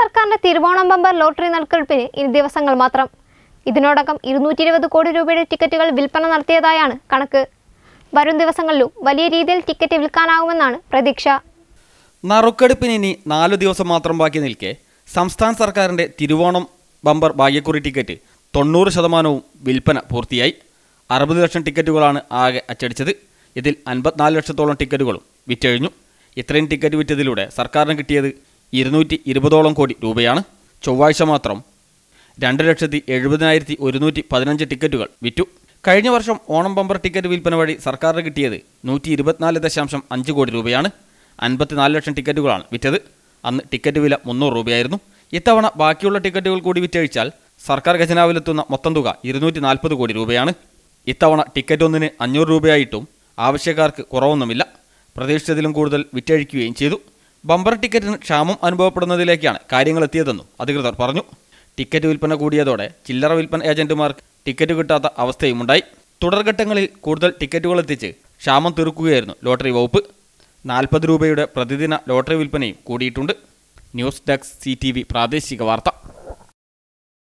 സർക്കാരിന്റെ Thiruvonam bumper lottery നൽകൽപ്പിന് ഇനി ദിവസങ്ങൾ മാത്രം ഇതിനോടകം ഇരുന്നൂറ്റി ഇരുപത് കോടി രൂപയുടെ ടിക്കറ്റുകൾ വിൽപ്പന നടത്തിയതായാണ് കണക്ക് വരും ദിവസങ്ങളിലും വലിയ രീതിയിൽ ടിക്കറ്റ് വിൽക്കാനാകുമെന്നാണ് പ്രതീക്ഷ നറുക്കെടുപ്പിന് ഇനി നാലു ദിവസം മാത്രം ബാക്കി നിൽക്കെ സംസ്ഥാന സർക്കാരിന്റെ തിരുവോണം ബമ്പർ ഭാഗ്യക്കുറി ടിക്കറ്റ് തൊണ്ണൂറ് ശതമാനവും വിൽപ്പന പൂർത്തിയായി അറുപത് ലക്ഷം ടിക്കറ്റുകളാണ് ആകെ അച്ചടിച്ചത് ഇതിൽ അൻപത്തിനാല് ലക്ഷത്തോളം ടിക്കറ്റുകളും വിറ്റഴിഞ്ഞു ഇത്രയും ടിക്കറ്റ് വിറ്റതിലൂടെ സർക്കാരിന് കിട്ടിയത് ഇരുന്നൂറ്റി ഇരുപതോളം കോടി രൂപയാണ് ചൊവ്വാഴ്ച മാത്രം രണ്ട് ലക്ഷത്തി എഴുപതിനായിരത്തി ഒരുന്നൂറ്റി പതിനഞ്ച് ടിക്കറ്റുകൾ വിറ്റു കഴിഞ്ഞ വർഷം ഓണം ബമ്പർ ടിക്കറ്റ് വിൽപ്പന വഴി സർക്കാരിന് കിട്ടിയത് നൂറ്റി ഇരുപത്തിനാല് ദശാംശം അഞ്ച് കോടി രൂപയാണ് അൻപത്തിനാല് ലക്ഷം ടിക്കറ്റുകളാണ് വിറ്റത് അന്ന് ടിക്കറ്റ് വില മുന്നൂറ് രൂപയായിരുന്നു ഇത്തവണ ബാക്കിയുള്ള ടിക്കറ്റുകൾ കൂടി വിറ്റഴിച്ചാൽ സർക്കാർ ഖജനാവിലെത്തുന്ന മൊത്തം തുക ഇരുന്നൂറ്റി നാൽപ്പത് കോടി രൂപയാണ് ഇത്തവണ ടിക്കറ്റ് ഒന്നിന് അഞ്ഞൂറ് രൂപയായിട്ടും ആവശ്യക്കാർക്ക് കുറവൊന്നുമില്ല പ്രതീക്ഷിച്ചതിലും കൂടുതൽ വിറ്റഴിക്കുകയും ചെയ്തു ബമ്പർ ടിക്കറ്റിന് ക്ഷാമം അനുഭവപ്പെടുന്നതിലേക്കാണ് കാര്യങ്ങൾ എത്തിയതെന്നും അധികൃതർ പറഞ്ഞു ടിക്കറ്റ് വിൽപ്പന കൂടിയതോടെ ചില്ലറ വിൽപ്പന ഏജന്റുമാർക്ക് ടിക്കറ്റ് കിട്ടാത്ത അവസ്ഥയുമുണ്ടായി തുടർഘട്ടങ്ങളിൽ കൂടുതൽ ടിക്കറ്റുകൾ എത്തിച്ച് ക്ഷാമം തീർക്കുകയായിരുന്നു ലോട്ടറി വകുപ്പ് നാൽപ്പത് രൂപയുടെ പ്രതിദിന ലോട്ടറി വിൽപ്പനയും കൂടിയിട്ടുണ്ട് ന്യൂസ് ഡെസ്ക് സി പ്രാദേശിക വാർത്ത